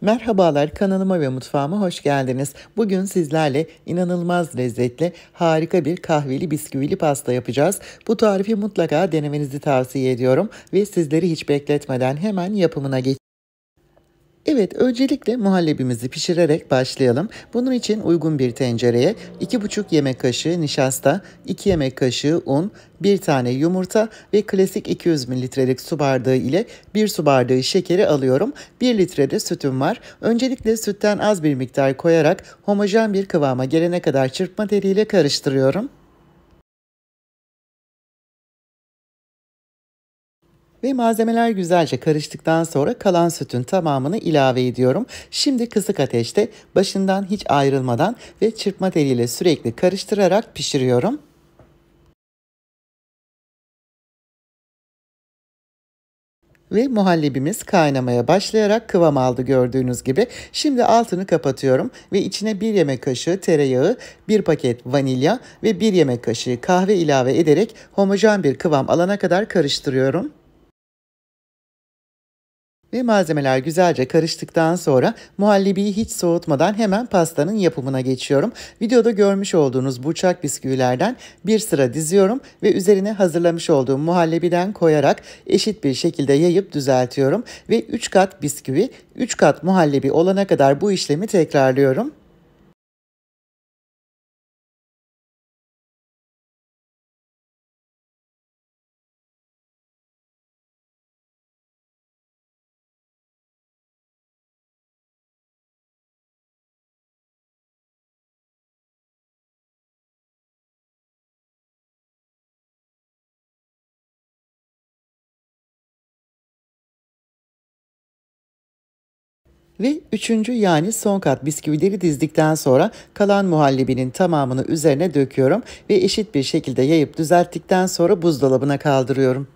Merhabalar kanalıma ve mutfağıma hoş geldiniz. Bugün sizlerle inanılmaz lezzetli harika bir kahveli bisküvili pasta yapacağız. Bu tarifi mutlaka denemenizi tavsiye ediyorum ve sizleri hiç bekletmeden hemen yapımına geçelim. Evet öncelikle muhallebimizi pişirerek başlayalım. Bunun için uygun bir tencereye 2,5 yemek kaşığı nişasta, 2 yemek kaşığı un, 1 tane yumurta ve klasik 200 mililitrelik su bardağı ile 1 su bardağı şekeri alıyorum. 1 litre de sütüm var. Öncelikle sütten az bir miktar koyarak homojen bir kıvama gelene kadar çırpma teliyle karıştırıyorum. Ve malzemeler güzelce karıştıktan sonra kalan sütün tamamını ilave ediyorum. Şimdi kısık ateşte başından hiç ayrılmadan ve çırpma teliyle sürekli karıştırarak pişiriyorum. ve muhallebimiz kaynamaya başlayarak kıvam aldı gördüğünüz gibi. Şimdi altını kapatıyorum ve içine 1 yemek kaşığı tereyağı, 1 paket vanilya ve 1 yemek kaşığı kahve ilave ederek homojen bir kıvam alana kadar karıştırıyorum. Ve malzemeler güzelce karıştıktan sonra muhallebiyi hiç soğutmadan hemen pastanın yapımına geçiyorum. Videoda görmüş olduğunuz burçak bisküvilerden bir sıra diziyorum ve üzerine hazırlamış olduğum muhallebiden koyarak eşit bir şekilde yayıp düzeltiyorum. Ve 3 kat bisküvi, 3 kat muhallebi olana kadar bu işlemi tekrarlıyorum. ve üçüncü yani son kat bisküvileri dizdikten sonra kalan muhallebinin tamamını üzerine döküyorum ve eşit bir şekilde yayıp düzelttikten sonra buzdolabına kaldırıyorum.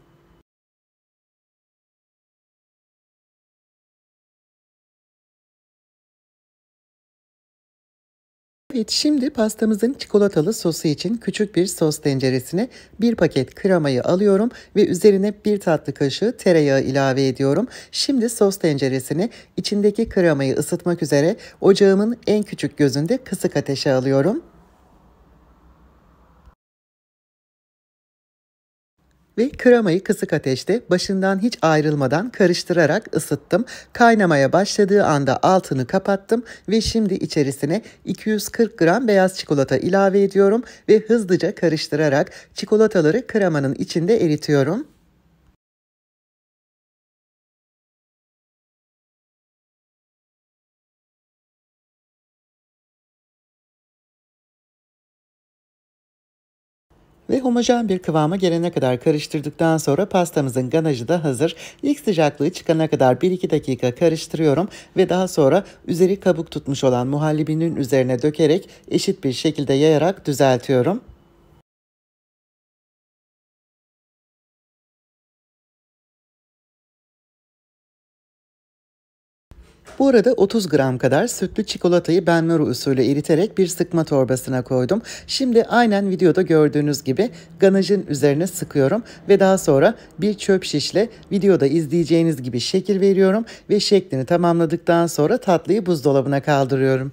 Evet şimdi pastamızın çikolatalı sosu için küçük bir sos tenceresine bir paket kremayı alıyorum ve üzerine bir tatlı kaşığı tereyağı ilave ediyorum. Şimdi sos tenceresini içindeki kremayı ısıtmak üzere ocağımın en küçük gözünde kısık ateşe alıyorum. ve kremayı kısık ateşte başından hiç ayrılmadan karıştırarak ısıttım. Kaynamaya başladığı anda altını kapattım ve şimdi içerisine 240 gram beyaz çikolata ilave ediyorum ve hızlıca karıştırarak çikolataları kremanın içinde eritiyorum. ve homojen bir kıvama gelene kadar karıştırdıktan sonra pastamızın ganajı da hazır. İlk sıcaklığı çıkana kadar 1-2 dakika karıştırıyorum ve daha sonra üzeri kabuk tutmuş olan muhallebinin üzerine dökerek eşit bir şekilde yayarak düzeltiyorum. Bu arada 30 gram kadar sütlü çikolatayı benmer usulü eriterek bir sıkma torbasına koydum. Şimdi aynen videoda gördüğünüz gibi ganajın üzerine sıkıyorum ve daha sonra bir çöp şişle videoda izleyeceğiniz gibi şekil veriyorum ve şeklini tamamladıktan sonra tatlıyı buzdolabına kaldırıyorum.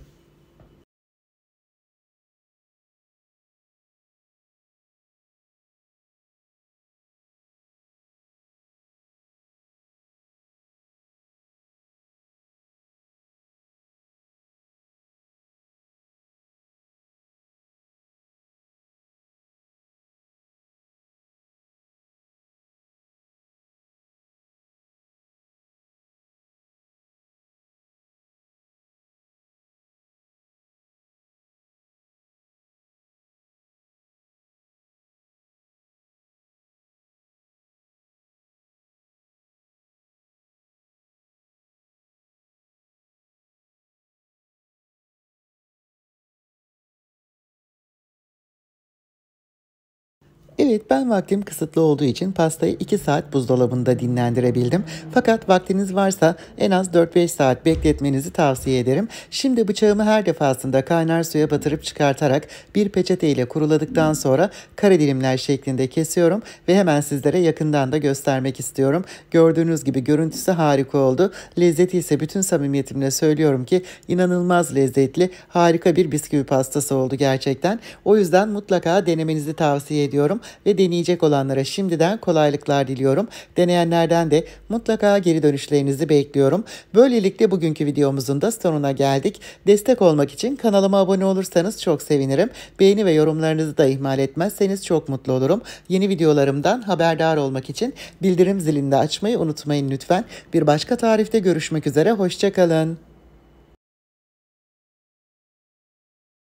Evet ben vaktim kısıtlı olduğu için pastayı 2 saat buzdolabında dinlendirebildim. Fakat vaktiniz varsa en az 4-5 saat bekletmenizi tavsiye ederim. Şimdi bıçağımı her defasında kaynar suya batırıp çıkartarak bir peçete ile kuruladıktan sonra kare dilimler şeklinde kesiyorum ve hemen sizlere yakından da göstermek istiyorum. Gördüğünüz gibi görüntüsü harika oldu. Lezzeti ise bütün samimiyetimle söylüyorum ki inanılmaz lezzetli harika bir bisküvi pastası oldu gerçekten. O yüzden mutlaka denemenizi tavsiye ediyorum ve deneyecek olanlara şimdiden kolaylıklar diliyorum. Deneyenlerden de mutlaka geri dönüşlerinizi bekliyorum. Böylelikle bugünkü videomuzun da sonuna geldik. Destek olmak için kanalıma abone olursanız çok sevinirim. Beğeni ve yorumlarınızı da ihmal etmezseniz çok mutlu olurum. Yeni videolarımdan haberdar olmak için bildirim zilini de açmayı unutmayın lütfen. Bir başka tarifte görüşmek üzere, hoşçakalın.